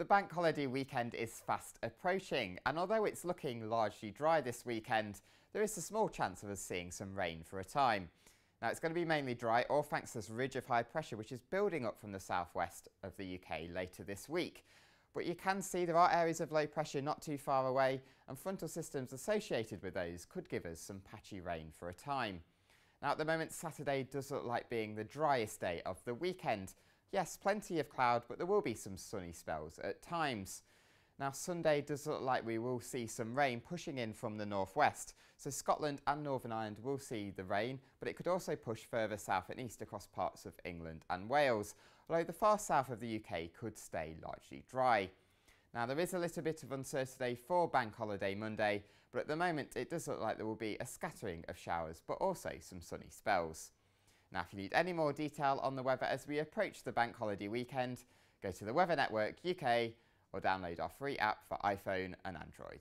The bank holiday weekend is fast approaching, and although it's looking largely dry this weekend, there is a small chance of us seeing some rain for a time. Now, it's going to be mainly dry, all thanks to this ridge of high pressure which is building up from the southwest of the UK later this week. But you can see there are areas of low pressure not too far away, and frontal systems associated with those could give us some patchy rain for a time. Now, at the moment, Saturday does look like being the driest day of the weekend, Yes, plenty of cloud, but there will be some sunny spells at times. Now, Sunday does look like we will see some rain pushing in from the northwest. So Scotland and Northern Ireland will see the rain, but it could also push further south and east across parts of England and Wales, although the far south of the UK could stay largely dry. Now, there is a little bit of uncertainty for Bank Holiday Monday, but at the moment it does look like there will be a scattering of showers, but also some sunny spells. Now, if you need any more detail on the weather as we approach the bank holiday weekend, go to the Weather Network UK or download our free app for iPhone and Android.